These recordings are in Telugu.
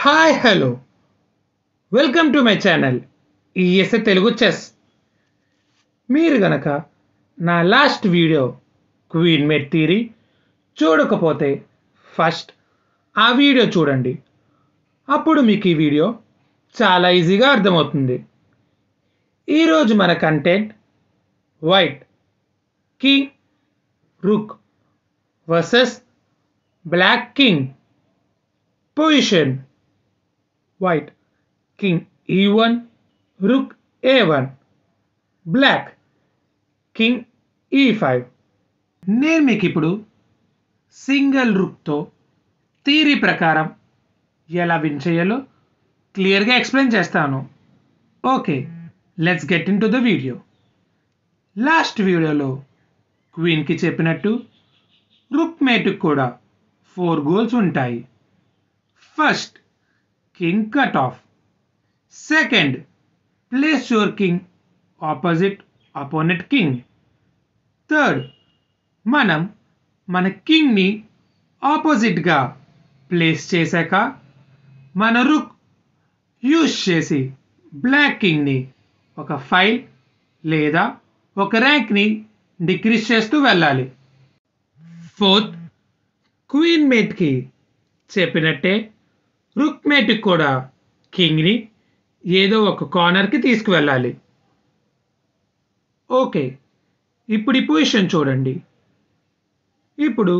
Hi hello welcome to my channel ESA Telugu chess మీరు గనక నా లాస్ట్ వీడియో క్వీన్ మేట్ తీరి చూడకపోతే ఫస్ట్ ఆ వీడియో చూడండి అప్పుడు మీకు ఈ వీడియో చాలా ఈజీగా అర్థమవుతుంది ఈరోజు మన content white king rook versus black king position. White King e1, Rook a1. Black King e5. నేను మీకు ఇప్పుడు సింగిల్ రుక్తో థీరీ ప్రకారం ఎలా విన్ చేయాలో క్లియర్గా ఎక్స్ప్లెయిన్ చేస్తాను okay let's get into the video last వీడియోలో క్వీన్కి చెప్పినట్టు రుక్ మేటుకు కూడా ఫోర్ గోల్స్ ఉంటాయి first king cut off second place your king opposite opponent king third మనం మన కింగ్ని ఆపోజిట్గా ప్లేస్ చేశాక మన రుక్ యూజ్ చేసి బ్లాక్ కింగ్ని ఒక ఫైల్ లేదా ఒక ర్యాంక్ని డిక్రీజ్ చేస్తూ వెళ్ళాలి ఫోర్త్ క్వీన్ మేట్కి చెప్పినట్టే రుక్మేట్కి కూడా కింగ్ని ఏదో ఒక కార్నర్కి తీసుకువెళ్ళాలి ఓకే ఇప్పుడు ఈ పొజిషన్ చూడండి ఇప్పుడు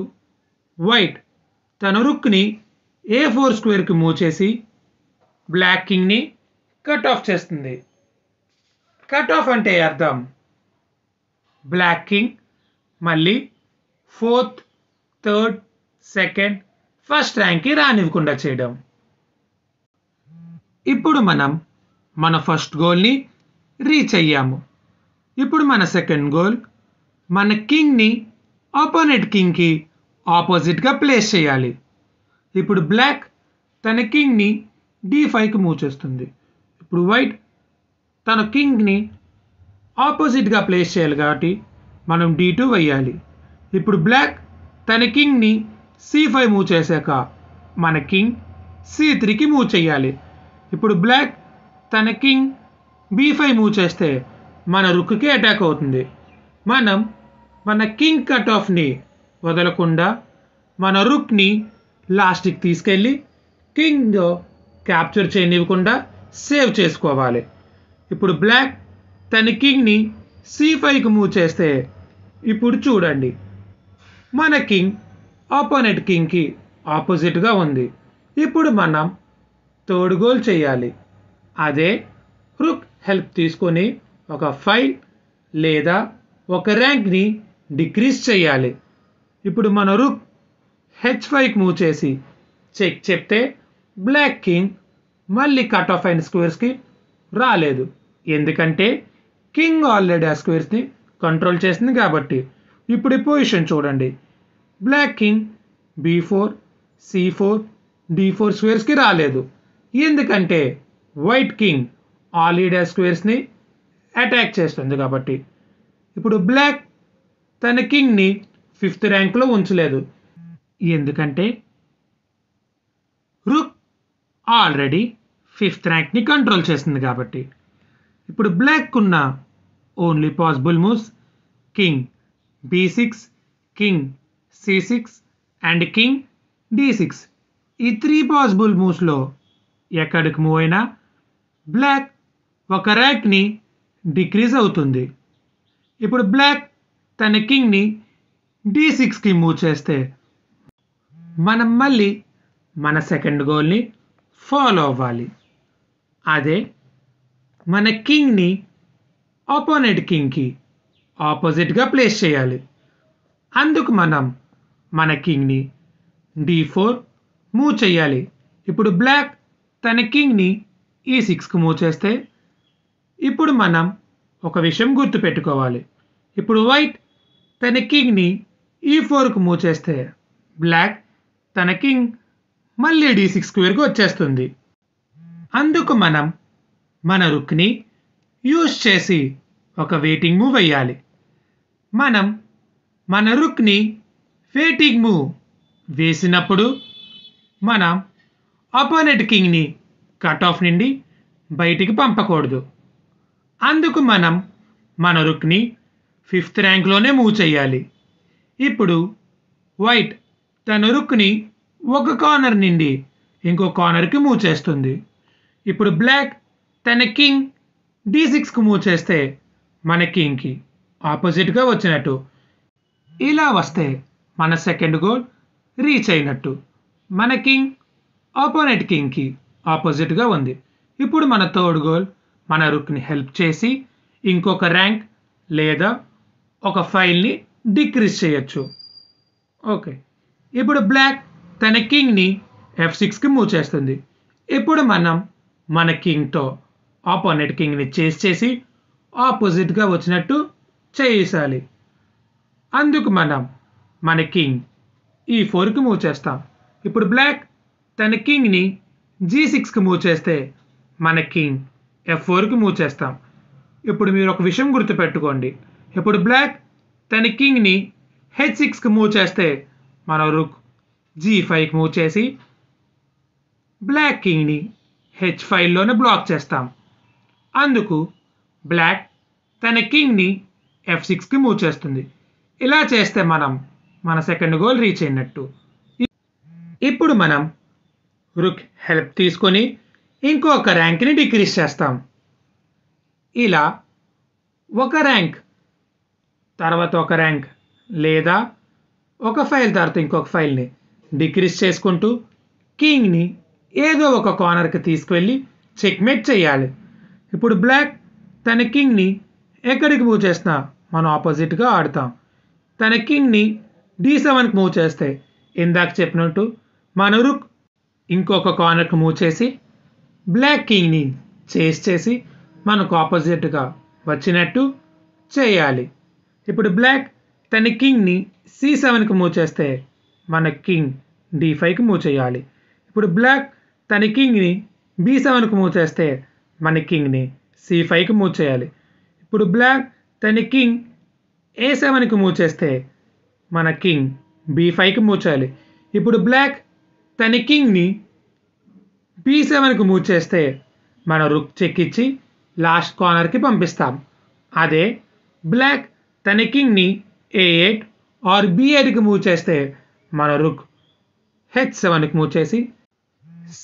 వైట్ తన రుక్ని ఏ ఫోర్ స్క్వేర్కి మూవ్ చేసి బ్లాక్ కింగ్ని కట్ ఆఫ్ చేస్తుంది కట్ ఆఫ్ అంటే అర్థం బ్లాక్ కింగ్ మళ్ళీ ఫోర్త్ థర్డ్ సెకండ్ ఫస్ట్ ర్యాంక్కి రానివ్వకుండా చేయడం ఇప్పుడు మనం మన ఫస్ట్ గోల్ని రీచ్ అయ్యాము ఇప్పుడు మన సెకండ్ గోల్ మన కింగ్ని ఆపోనెంట్ కింగ్కి ఆపోజిట్గా ప్లేస్ చేయాలి ఇప్పుడు బ్లాక్ తన కింగ్ని డీ ఫైవ్కి మూవ్ చేస్తుంది ఇప్పుడు వైట్ తన కింగ్ని ఆపోజిట్గా ప్లేస్ చేయాలి కాబట్టి మనం డీ టూ వేయాలి ఇప్పుడు బ్లాక్ తన కింగ్ని సి ఫైవ్ మూవ్ చేశాక మన కింగ్ సి త్రీకి మూవ్ చేయాలి ఇప్పుడు బ్లాక్ తన కింగ్ బీ ఫైవ్ మూవ్ చేస్తే మన రుక్కి అటాక్ అవుతుంది మనం మన కింగ్ కట్ ఆఫ్ని వదలకుండా మన రుక్ని లాస్ట్కి తీసుకెళ్ళి కింగ్ క్యాప్చర్ చేయనివ్వకుండా సేవ్ చేసుకోవాలి ఇప్పుడు బ్లాక్ తన కింగ్ని సి ఫైవ్కి మూవ్ చేస్తే ఇప్పుడు చూడండి మన కింగ్ ఆపోనెంట్ కింగ్కి ఆపోజిట్గా ఉంది ఇప్పుడు మనం తోడుగోలు చేయాలి అదే హుక్ హెల్ప్ తీసుకొని ఒక ఫైల్ లేదా ఒక ర్యాంక్ని డిక్రీజ్ చేయాలి ఇప్పుడు మన రుక్ హెచ్ ఫైవ్కి మూవ్ చేసి చెక్ చెప్తే బ్లాక్ కింగ్ మళ్ళీ కట్ ఆఫ్ అయిన స్క్వేర్స్కి రాలేదు ఎందుకంటే కింగ్ ఆల్రెడీ ఆ స్క్వేర్స్ని కంట్రోల్ చేసింది కాబట్టి ఇప్పుడు ఈ పొజిషన్ చూడండి black king b four c four d four స్క్వేర్స్కి రాలేదు ఎందుకంటే వైట్ కింగ్ ఆ లీడర్ స్క్వేర్స్ని అటాక్ చేస్తుంది కాబట్టి ఇప్పుడు బ్లాక్ తన కింగ్ని ఫిఫ్త్ ర్యాంక్లో ఉంచలేదు ఎందుకంటే రుక్ ఆల్రెడీ ఫిఫ్త్ ర్యాంక్ని కంట్రోల్ చేస్తుంది కాబట్టి ఇప్పుడు బ్లాక్ ఉన్న only possible moves king b six king c six and king d six ఈ త్రీ పాసిబుల్ మూవ్స్లో ఎక్కడికి మూవ్ అయినా బ్లాక్ ఒక ర్యాక్ని డిక్రీజ్ అవుతుంది ఇప్పుడు బ్లాక్ తన కింగ్ని డి సిక్స్కి మూవ్ చేస్తే మనం మళ్ళీ మన సెకండ్ గోల్ని ఫాలో అవ్వాలి అదే మన కింగ్ని ఆపోనెంట్ కింగ్కి ఆపోజిట్గా ప్లేస్ చేయాలి అందుకు మనం మన కింగ్ని డి ఫోర్ మూవ్ చేయాలి ఇప్పుడు బ్లాక్ తన కింగ్ని ఈ సిక్స్కి మూవ్ చేస్తే ఇప్పుడు మనం ఒక విషయం గుర్తు పెట్టుకోవాలి ఇప్పుడు వైట్ తన కింగ్ని ఈ ఫోర్కు మూవ్ చేస్తే బ్లాక్ తన కింగ్ మళ్ళీ డి సిక్స్ స్క్వేర్కి వచ్చేస్తుంది అందుకు మనం మన రుక్ని యూజ్ చేసి ఒక వెయిటింగ్ మూవ్ వేయాలి మనం మన రుక్ని వెయిటింగ్ మూవ్ వేసినప్పుడు మనం అపోనెంట్ కింగ్ని కట్ ఆఫ్ నుండి బయటికి పంపకూడదు అందుకు మనం మన రుక్ని ఫిఫ్త్ ర్యాంక్లోనే మూవ్ చేయాలి ఇప్పుడు వైట్ తన రుక్ని ఒక కార్నర్ నుండి ఇంకో కార్నర్కి మూవ్ చేస్తుంది ఇప్పుడు బ్లాక్ తన కింగ్ డి సిక్స్కి మూవ్ చేస్తే మన కింగ్కి ఆపోజిట్గా వచ్చినట్టు ఇలా వస్తే మన సెకండ్ గోల్ రీచ్ అయినట్టు మన కింగ్ ఆపోనెంట్ కింగ్కి ఆపోజిట్గా ఉంది ఇప్పుడు మన థర్డ్ గోల్ మన రుక్ని హెల్ప్ చేసి ఇంకొక ర్యాంక్ లేదా ఒక ఫైల్ని డిక్రీజ్ చేయొచ్చు ఓకే ఇప్పుడు బ్లాక్ తన కింగ్ని ఎఫ్ సిక్స్కి మూవ్ చేస్తుంది ఇప్పుడు మనం మన కింగ్తో ఆపోనెంట్ కింగ్ని చేసి చేసి ఆపోజిట్గా వచ్చినట్టు చేయాలి అందుకు మనం మన కింగ్ ఈ ఫోర్కి మూవ్ చేస్తాం ఇప్పుడు బ్లాక్ తన కింగ్ని జీ సిక్స్కి మూవ్ చేస్తే మన కింగ్ ఎఫ్ ఫోర్కి మూవ్ చేస్తాం ఇప్పుడు మీరు ఒక విషయం గుర్తుపెట్టుకోండి ఇప్పుడు బ్లాక్ తన కింగ్ని హెచ్ సిక్స్కి మూవ్ చేస్తే మన రుక్ జీ ఫైవ్కి మూవ్ చేసి బ్లాక్ కింగ్ని హెచ్ ఫైవ్లోనే బ్లాక్ చేస్తాం అందుకు బ్లాక్ తన కింగ్ని ఎఫ్ సిక్స్కి మూవ్ చేస్తుంది ఇలా చేస్తే మనం మన సెకండ్ గోల్ రీచ్ అయినట్టు ఇప్పుడు మనం రుక్ హెల్ప్ తీసుకొని ఇంకొక ర్యాంక్ని డిక్రీస్ చేస్తాం ఇలా ఒక ర్యాంక్ తర్వాత ఒక ర్యాంక్ లేదా ఒక ఫైల్ తర్వాత ఇంకొక ఫైల్ని డిక్రీస్ చేసుకుంటూ కింగ్ని ఏదో ఒక కార్నర్కి తీసుకువెళ్ళి చెక్మేట్ చేయాలి ఇప్పుడు బ్లాక్ తన కింగ్ని ఎక్కడికి మూవ్ చేసినా మనం ఆపోజిట్గా ఆడతాం తన కింగ్ని డీ సెవెన్కి మూవ్ చేస్తే ఇందాక చెప్పినట్టు మన రుక్ ఇంకొక కార్నర్కి మూవ్ చేసి బ్లాక్ కింగ్ని చేసి చేసి మనకు ఆపోజిట్గా వచ్చినట్టు చేయాలి ఇప్పుడు బ్లాక్ తన కింగ్ని సి సెవెన్కి మూవ్ చేస్తే మన కింగ్ డి ఫైవ్కి మూవ్ చేయాలి ఇప్పుడు బ్లాక్ తన కింగ్ని బి సెవెన్కి మూవ్ చేస్తే మన కింగ్ని సి ఫైవ్కి మూవ్ చేయాలి ఇప్పుడు బ్లాక్ తన కింగ్ ఏ సెవెన్కి మూవ్ చేస్తే మన కింగ్ బీ ఫైవ్కి మూవ్ చేయాలి ఇప్పుడు బ్లాక్ తన కింగ్ని బీ సెవెన్కు మూవ్ చేస్తే మనం రుక్ చెక్ ఇచ్చి లాస్ట్ కార్నర్కి పంపిస్తాం అదే బ్లాక్ తన కింగ్ని ఏ ఎయిట్ ఆర్ బి ఎయిట్కి మూవ్ చేస్తే మన రుక్ హెచ్ సెవెన్కి మూవ్ చేసి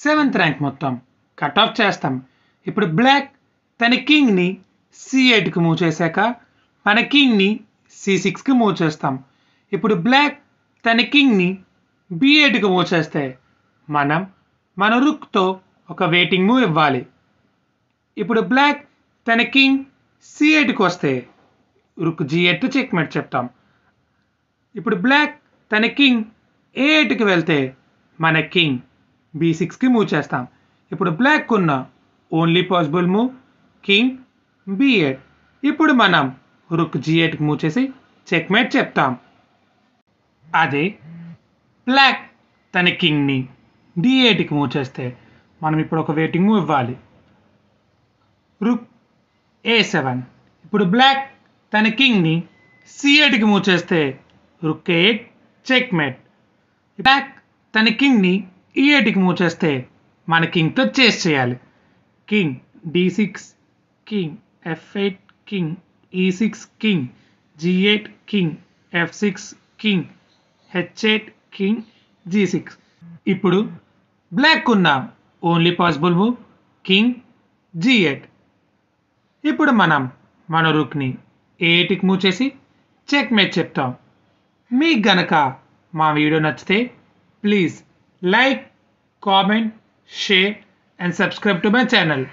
సెవెంత్ ర్యాంక్ మొత్తం కట్ ఆఫ్ చేస్తాం ఇప్పుడు బ్లాక్ తన కింగ్ని సి ఎయిట్కి మూవ్ చేశాక మన కింగ్ని సి సిక్స్కి మూవ్ చేస్తాం ఇప్పుడు బ్లాక్ తన కింగ్ని బిఏడ్కి మూవ్ మనం మన రుక్తో ఒక వెయిటింగ్ మూవ్ ఇవ్వాలి ఇప్పుడు బ్లాక్ తన కింగ్ సిఎడ్కి వస్తే రుక్ జిఎట్ చెక్ మెట్ చెప్తాం ఇప్పుడు బ్లాక్ తన కింగ్ ఏఎట్కి వెళ్తే మన కింగ్ బీ సిక్స్కి మూవ్ చేస్తాం ఇప్పుడు బ్లాక్ ఉన్న only possible move king b eight ఇప్పుడు మనం రుక్ జీ మూవ్ చేసి చెక్మేట్ చెప్తాం అదే బ్లాక్ తన కింగ్ని డి ఎయిట్కి మూవ్ చేస్తే మనం ఇప్పుడు ఒక వెయిటింగ్ మూవ్ ఇవ్వాలి రుక్ ఏ సెవెన్ ఇప్పుడు బ్లాక్ తన కింగ్ని సి ఎయిట్కి మూవ్ చేస్తే rook eight checkmate black తన కింగ్ని ఈ e ఎయిట్కి మూవ్ చేస్తే మన కింగ్తో చేస్ చేయాలి king d six king f eight king e six king g eight king f six king h eight king g six ఇప్పుడు బ్లాక్ ఉన్నాం only possible move king g eight ఇప్పుడు మనం మన రుక్ని ఏ ఎయిట్కి మూవ్ చేసి చెక్ మేచ్ చెప్తాం మీకు గనక మా వీడియో నచ్చితే please like comment share and subscribe to my channel